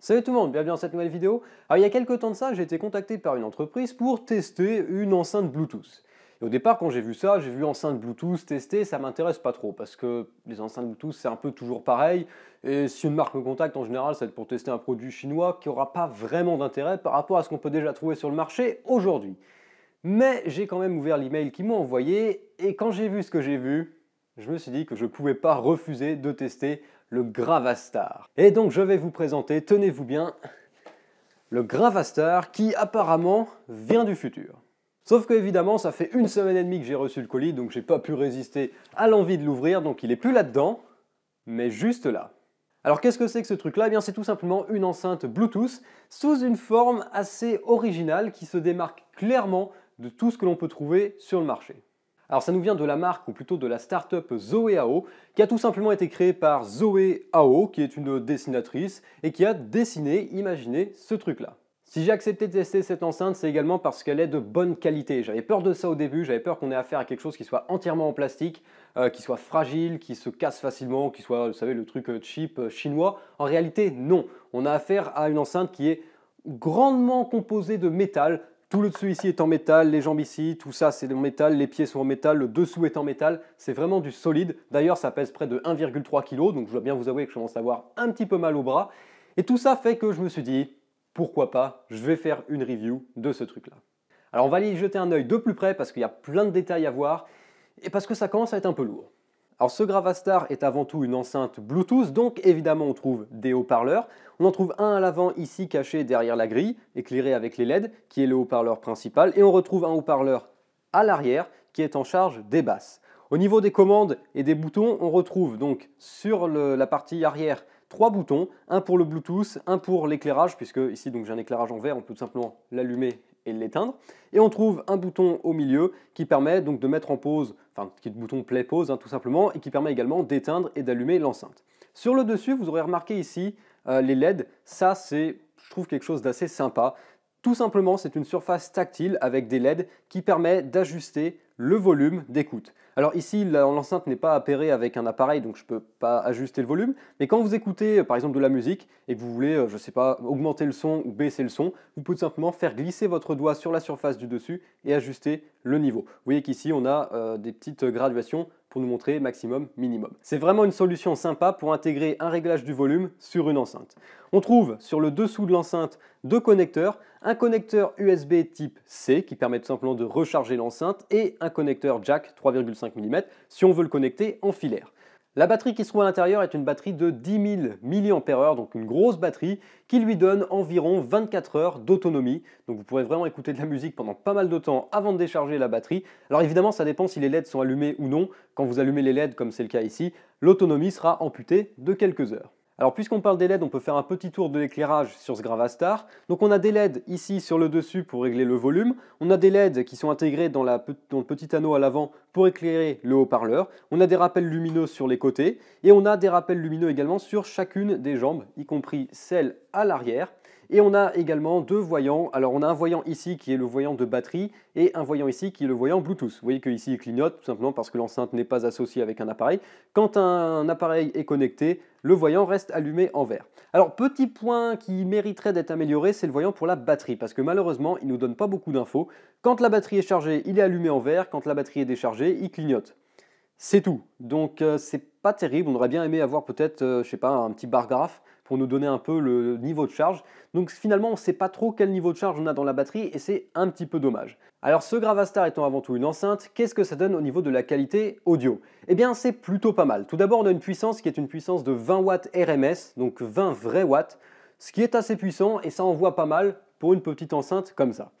Salut tout le monde, bienvenue dans cette nouvelle vidéo. Alors il y a quelques temps de ça, j'ai été contacté par une entreprise pour tester une enceinte Bluetooth. Et au départ, quand j'ai vu ça, j'ai vu enceinte Bluetooth tester, ça m'intéresse pas trop parce que les enceintes Bluetooth, c'est un peu toujours pareil. Et si une marque me contacte, en général, c'est pour tester un produit chinois qui n'aura pas vraiment d'intérêt par rapport à ce qu'on peut déjà trouver sur le marché aujourd'hui. Mais j'ai quand même ouvert l'email qu'ils m'ont envoyé et quand j'ai vu ce que j'ai vu, je me suis dit que je ne pouvais pas refuser de tester le Gravastar. Et donc je vais vous présenter, tenez-vous bien, le Gravastar qui apparemment vient du futur. Sauf que évidemment, ça fait une semaine et demie que j'ai reçu le colis, donc j'ai pas pu résister à l'envie de l'ouvrir, donc il est plus là-dedans, mais juste là. Alors qu'est-ce que c'est que ce truc-là eh bien c'est tout simplement une enceinte Bluetooth sous une forme assez originale qui se démarque clairement de tout ce que l'on peut trouver sur le marché. Alors ça nous vient de la marque, ou plutôt de la start-up Zoé AO, qui a tout simplement été créée par Zoé AO, qui est une dessinatrice, et qui a dessiné, imaginé ce truc-là. Si j'ai accepté de tester cette enceinte, c'est également parce qu'elle est de bonne qualité. J'avais peur de ça au début, j'avais peur qu'on ait affaire à quelque chose qui soit entièrement en plastique, euh, qui soit fragile, qui se casse facilement, qui soit, vous savez, le truc euh, cheap euh, chinois. En réalité, non. On a affaire à une enceinte qui est grandement composée de métal, tout le dessus ici est en métal, les jambes ici, tout ça c'est en métal, les pieds sont en métal, le dessous est en métal, c'est vraiment du solide. D'ailleurs ça pèse près de 1,3 kg, donc je dois bien vous avouer que je commence à avoir un petit peu mal au bras. Et tout ça fait que je me suis dit, pourquoi pas, je vais faire une review de ce truc-là. Alors on va aller y jeter un œil de plus près parce qu'il y a plein de détails à voir et parce que ça commence à être un peu lourd. Alors ce Gravastar est avant tout une enceinte Bluetooth, donc évidemment on trouve des haut-parleurs. On en trouve un à l'avant ici caché derrière la grille, éclairé avec les LED, qui est le haut-parleur principal, et on retrouve un haut-parleur à l'arrière qui est en charge des basses. Au niveau des commandes et des boutons, on retrouve donc sur la partie arrière trois boutons, un pour le Bluetooth, un pour l'éclairage, puisque ici donc j'ai un éclairage en vert, on peut tout simplement l'allumer et l'éteindre. Et on trouve un bouton au milieu qui permet donc de mettre en pause, enfin qui est le bouton play pause hein, tout simplement, et qui permet également d'éteindre et d'allumer l'enceinte. Sur le dessus, vous aurez remarqué ici euh, les LED. Ça, c'est, je trouve, quelque chose d'assez sympa. Tout simplement, c'est une surface tactile avec des LED qui permet d'ajuster le volume d'écoute. Alors ici, l'enceinte n'est pas appairée avec un appareil, donc je ne peux pas ajuster le volume, mais quand vous écoutez euh, par exemple de la musique et que vous voulez, euh, je ne sais pas, augmenter le son ou baisser le son, vous pouvez simplement faire glisser votre doigt sur la surface du dessus et ajuster le niveau. Vous voyez qu'ici, on a euh, des petites graduations pour nous montrer maximum, minimum. C'est vraiment une solution sympa pour intégrer un réglage du volume sur une enceinte. On trouve sur le dessous de l'enceinte deux connecteurs, un connecteur USB type C qui permet tout simplement de recharger l'enceinte et un connecteur jack 3,5 mm si on veut le connecter en filaire. La batterie qui se trouve à l'intérieur est une batterie de 10 000 mAh, donc une grosse batterie qui lui donne environ 24 heures d'autonomie. Donc vous pourrez vraiment écouter de la musique pendant pas mal de temps avant de décharger la batterie. Alors évidemment, ça dépend si les LED sont allumés ou non. Quand vous allumez les LED, comme c'est le cas ici, l'autonomie sera amputée de quelques heures. Alors puisqu'on parle des LED, on peut faire un petit tour de l'éclairage sur ce Gravastar. Donc on a des LED ici sur le dessus pour régler le volume, on a des LED qui sont intégrés dans, dans le petit anneau à l'avant pour éclairer le haut-parleur, on a des rappels lumineux sur les côtés, et on a des rappels lumineux également sur chacune des jambes, y compris celle à l'arrière. Et on a également deux voyants. Alors on a un voyant ici qui est le voyant de batterie et un voyant ici qui est le voyant Bluetooth. Vous voyez qu'ici il clignote tout simplement parce que l'enceinte n'est pas associée avec un appareil. Quand un appareil est connecté, le voyant reste allumé en vert. Alors petit point qui mériterait d'être amélioré, c'est le voyant pour la batterie parce que malheureusement il ne nous donne pas beaucoup d'infos. Quand la batterie est chargée, il est allumé en vert. Quand la batterie est déchargée, il clignote. C'est tout. Donc euh, c'est pas terrible. On aurait bien aimé avoir peut-être, euh, je sais pas, un petit bar graph pour nous donner un peu le niveau de charge. Donc finalement, on ne sait pas trop quel niveau de charge on a dans la batterie et c'est un petit peu dommage. Alors ce Gravastar étant avant tout une enceinte, qu'est-ce que ça donne au niveau de la qualité audio Eh bien c'est plutôt pas mal. Tout d'abord on a une puissance qui est une puissance de 20 watts RMS, donc 20 vrais watts, ce qui est assez puissant et ça envoie pas mal pour une petite enceinte comme ça.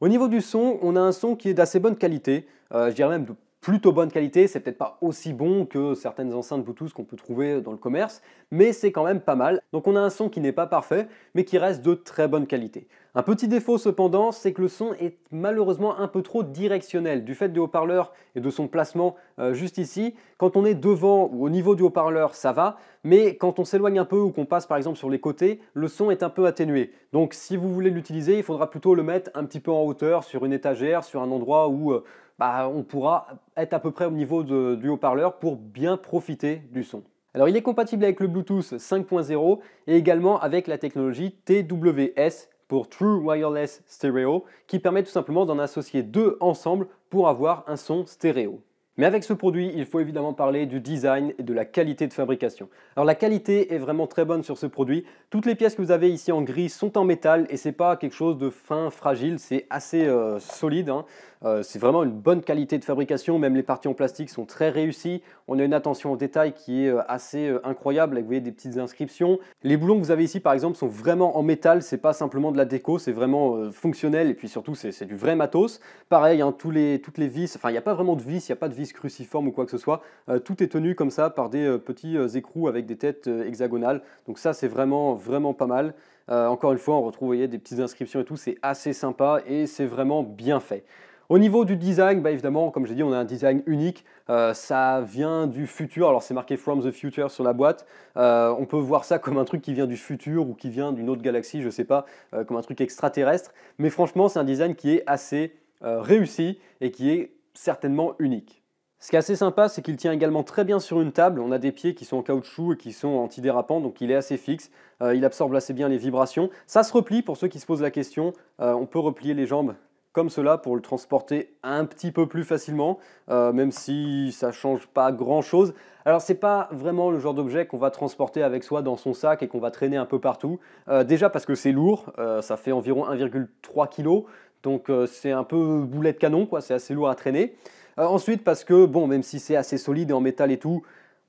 Au niveau du son, on a un son qui est d'assez bonne qualité, euh, je dirais même de plutôt bonne qualité, c'est peut-être pas aussi bon que certaines enceintes Bluetooth qu'on peut trouver dans le commerce, mais c'est quand même pas mal. Donc on a un son qui n'est pas parfait, mais qui reste de très bonne qualité. Un petit défaut cependant, c'est que le son est malheureusement un peu trop directionnel du fait du haut-parleur et de son placement euh, juste ici. Quand on est devant ou au niveau du haut-parleur, ça va, mais quand on s'éloigne un peu ou qu'on passe par exemple sur les côtés, le son est un peu atténué. Donc si vous voulez l'utiliser, il faudra plutôt le mettre un petit peu en hauteur sur une étagère, sur un endroit où euh, bah, on pourra être à peu près au niveau du haut-parleur pour bien profiter du son. Alors il est compatible avec le Bluetooth 5.0 et également avec la technologie TWS pour True Wireless Stereo, qui permet tout simplement d'en associer deux ensemble pour avoir un son stéréo. Mais avec ce produit, il faut évidemment parler du design et de la qualité de fabrication. Alors la qualité est vraiment très bonne sur ce produit. Toutes les pièces que vous avez ici en gris sont en métal et c'est pas quelque chose de fin, fragile, c'est assez euh, solide. Hein. Euh, c'est vraiment une bonne qualité de fabrication, même les parties en plastique sont très réussies. On a une attention au détail qui est euh, assez euh, incroyable, avec vous voyez, des petites inscriptions. Les boulons que vous avez ici par exemple sont vraiment en métal, c'est pas simplement de la déco, c'est vraiment fonctionnel et puis surtout c'est du vrai matos. Pareil, hein, toutes les vis, enfin il n'y a pas vraiment de vis, il n'y a pas de vis cruciforme ou quoi que ce soit. tout est tenu comme ça par des petits écrous avec des têtes hexagonales. Donc ça c'est vraiment vraiment pas mal. encore une fois, on retrouve des petites inscriptions et tout, c'est assez sympa et c'est vraiment bien fait. Au niveau du design, bah, évidemment, comme j'ai dit, on a un design unique. Euh, ça vient du futur. Alors c'est marqué From the Future sur la boîte. Euh, on peut voir ça comme un truc qui vient du futur ou qui vient d'une autre galaxie, je ne sais pas, euh, comme un truc extraterrestre. Mais franchement, c'est un design qui est assez réussi et qui est certainement unique. Ce qui est assez sympa, c'est qu'il tient également très bien sur une table. On a des pieds qui sont en caoutchouc et qui sont antidérapants, donc il est assez fixe. il absorbe assez bien les vibrations. Ça se replie, pour ceux qui se posent la question. on peut replier les jambes comme cela pour le transporter un petit peu plus facilement, euh, même si ça change pas grand chose. Alors c'est pas vraiment le genre d'objet qu'on va transporter avec soi dans son sac et qu'on va traîner un peu partout. Euh, déjà parce que c'est lourd, euh, ça fait environ 1,3 kg, donc c'est un peu boulet de canon, quoi, c'est assez lourd à traîner. ensuite parce que bon, même si c'est assez solide et en métal et tout,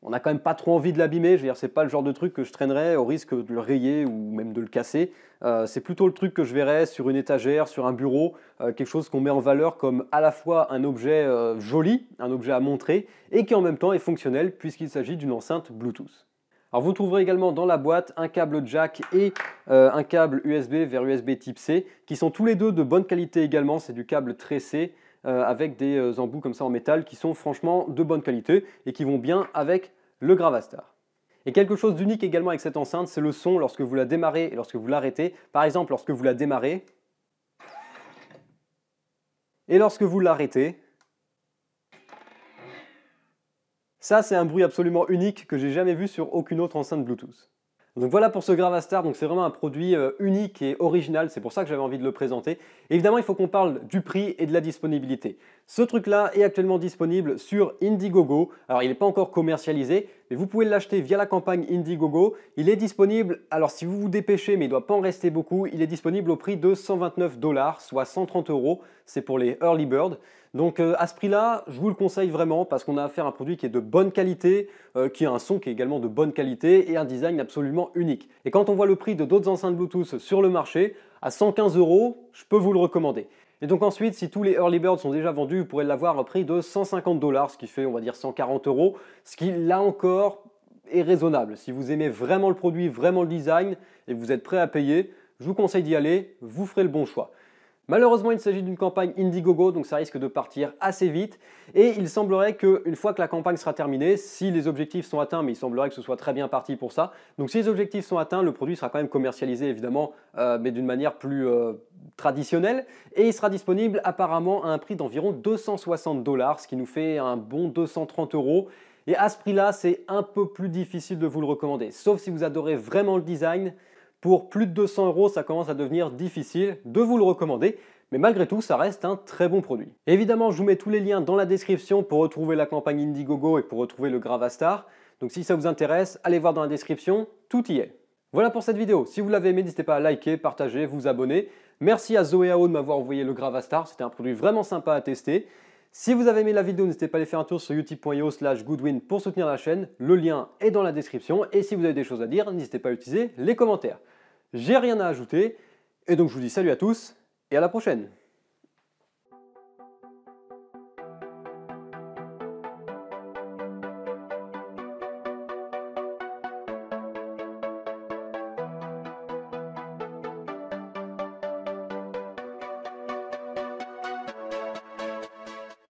on n'a quand même pas trop envie de l'abîmer. Je veux dire, c'est pas le genre de truc que je traînerais au risque de le rayer ou même de le casser. Euh, c'est plutôt le truc que je verrais sur une étagère, sur un bureau, euh, quelque chose qu'on met en valeur comme à la fois un objet euh, joli, un objet à montrer, et qui en même temps est fonctionnel puisqu'il s'agit d'une enceinte Bluetooth. Alors vous trouverez également dans la boîte un câble jack et un câble USB vers USB type C qui sont tous les deux de bonne qualité également, c'est du câble tressé euh, avec des euh, embouts comme ça en métal qui sont franchement de bonne qualité et qui vont bien avec le Gravastar. Et quelque chose d'unique également avec cette enceinte, c'est le son lorsque vous la démarrez et lorsque vous l'arrêtez. Par exemple, lorsque vous la démarrez et lorsque vous l'arrêtez, ça c'est un bruit absolument unique que j'ai jamais vu sur aucune autre enceinte Bluetooth. Donc voilà pour ce Gravastar, donc c'est vraiment un produit euh, unique et original, c'est pour ça que j'avais envie de le présenter. évidemment, il faut qu'on parle du prix et de la disponibilité. Ce truc-là est actuellement disponible sur Indiegogo, alors il n'est pas encore commercialisé, mais vous pouvez l'acheter via la campagne Indiegogo. Il est disponible, alors si vous vous dépêchez, mais il ne doit pas en rester beaucoup, il est disponible au prix de 129 dollars, soit 130 euros. C'est pour les early bird. Donc euh, à ce prix-là, je vous le conseille vraiment parce qu'on a affaire à un produit qui est de bonne qualité, euh, qui a un son qui est également de bonne qualité et un design absolument unique. Et quand on voit le prix de d'autres enceintes Bluetooth sur le marché, à 115 euros, je peux vous le recommander. Et donc ensuite, si tous les early birds sont déjà vendus, vous pourrez l'avoir au prix de 150 dollars, ce qui fait, on va dire, 140 euros, ce qui, là encore, est raisonnable. Si vous aimez vraiment le produit, vraiment le design, et que vous êtes prêt à payer, je vous conseille d'y aller, vous ferez le bon choix. Malheureusement, il s'agit d'une campagne Indiegogo, donc ça risque de partir assez vite. Et il semblerait qu'une fois que la campagne sera terminée, si les objectifs sont atteints, mais il semblerait que ce soit très bien parti pour ça, donc si les objectifs sont atteints, le produit sera quand même commercialisé évidemment, euh, mais d'une manière plus, euh, traditionnel et il sera disponible apparemment à un prix d'environ 260 dollars, ce qui nous fait un bon 230 euros. Et à ce prix-là, c'est un peu plus difficile de vous le recommander, sauf si vous adorez vraiment le design. Pour plus de 200 euros, ça commence à devenir difficile de vous le recommander, mais malgré tout, ça reste un très bon produit. Évidemment, je vous mets tous les liens dans la description pour retrouver la campagne Indiegogo et pour retrouver le Gravastar. Donc si ça vous intéresse, allez voir dans la description, tout y est. Voilà pour cette vidéo. Si vous l'avez aimé, n'hésitez pas à liker, partager, vous abonner. Merci à Zoéao de m'avoir envoyé le Gravastar, c'était un produit vraiment sympa à tester. Si vous avez aimé la vidéo, n'hésitez pas à aller faire un tour sur youtube.io slash goodwin pour soutenir la chaîne. Le lien est dans la description. Et si vous avez des choses à dire, n'hésitez pas à utiliser les commentaires. J'ai rien à ajouter. Et donc je vous dis salut à tous et à la prochaine.